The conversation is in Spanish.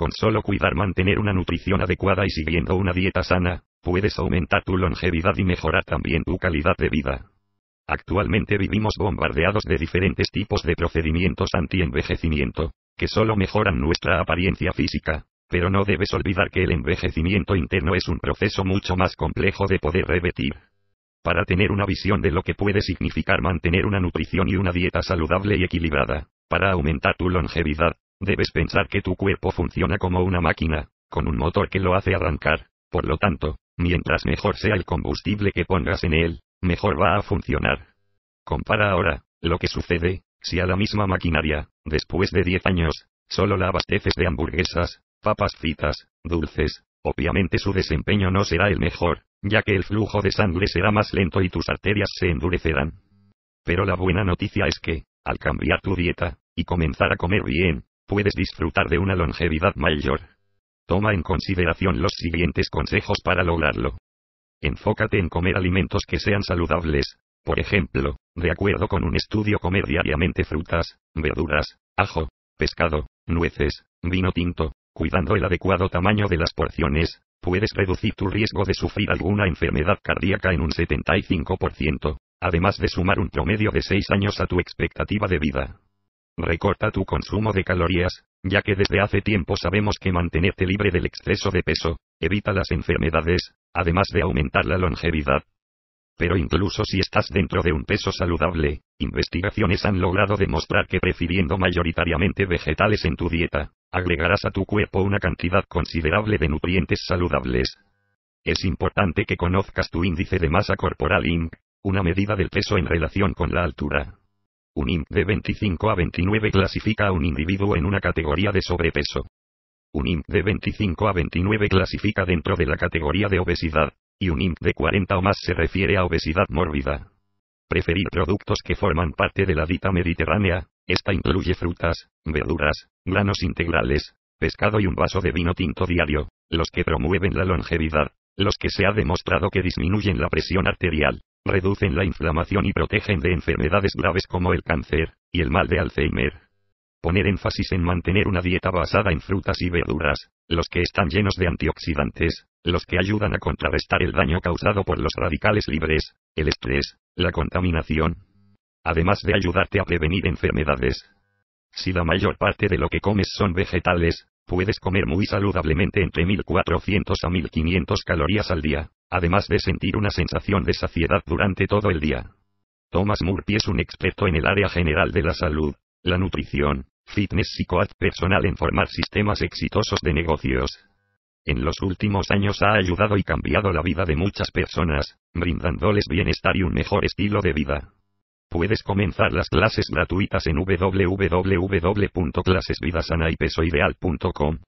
Con solo cuidar mantener una nutrición adecuada y siguiendo una dieta sana, puedes aumentar tu longevidad y mejorar también tu calidad de vida. Actualmente vivimos bombardeados de diferentes tipos de procedimientos anti-envejecimiento, que solo mejoran nuestra apariencia física, pero no debes olvidar que el envejecimiento interno es un proceso mucho más complejo de poder repetir. Para tener una visión de lo que puede significar mantener una nutrición y una dieta saludable y equilibrada, para aumentar tu longevidad, Debes pensar que tu cuerpo funciona como una máquina, con un motor que lo hace arrancar, por lo tanto, mientras mejor sea el combustible que pongas en él, mejor va a funcionar. Compara ahora, lo que sucede, si a la misma maquinaria, después de 10 años, solo la abasteces de hamburguesas, papas fritas, dulces, obviamente su desempeño no será el mejor, ya que el flujo de sangre será más lento y tus arterias se endurecerán. Pero la buena noticia es que, al cambiar tu dieta, y comenzar a comer bien, puedes disfrutar de una longevidad mayor. Toma en consideración los siguientes consejos para lograrlo. Enfócate en comer alimentos que sean saludables. Por ejemplo, de acuerdo con un estudio, comer diariamente frutas, verduras, ajo, pescado, nueces, vino tinto, cuidando el adecuado tamaño de las porciones, puedes reducir tu riesgo de sufrir alguna enfermedad cardíaca en un 75%, además de sumar un promedio de 6 años a tu expectativa de vida. Recorta tu consumo de calorías, ya que desde hace tiempo sabemos que mantenerte libre del exceso de peso, evita las enfermedades, además de aumentar la longevidad. Pero incluso si estás dentro de un peso saludable, investigaciones han logrado demostrar que prefiriendo mayoritariamente vegetales en tu dieta, agregarás a tu cuerpo una cantidad considerable de nutrientes saludables. Es importante que conozcas tu índice de masa corporal INC, una medida del peso en relación con la altura. Un IM de 25 a 29 clasifica a un individuo en una categoría de sobrepeso. Un IM de 25 a 29 clasifica dentro de la categoría de obesidad, y un IM de 40 o más se refiere a obesidad mórbida. Preferir productos que forman parte de la dieta mediterránea, esta incluye frutas, verduras, granos integrales, pescado y un vaso de vino tinto diario, los que promueven la longevidad, los que se ha demostrado que disminuyen la presión arterial, reducen la inflamación y protegen de enfermedades graves como el cáncer y el mal de Alzheimer. Poner énfasis en mantener una dieta basada en frutas y verduras, los que están llenos de antioxidantes, los que ayudan a contrarrestar el daño causado por los radicales libres, el estrés, la contaminación. Además de ayudarte a prevenir enfermedades. Si la mayor parte de lo que comes son vegetales, Puedes comer muy saludablemente entre 1400 a 1500 calorías al día, además de sentir una sensación de saciedad durante todo el día. Thomas Murphy es un experto en el área general de la salud, la nutrición, fitness y coach personal en formar sistemas exitosos de negocios. En los últimos años ha ayudado y cambiado la vida de muchas personas, brindándoles bienestar y un mejor estilo de vida. Puedes comenzar las clases gratuitas en www.clasesvidasanaypesoideal.com.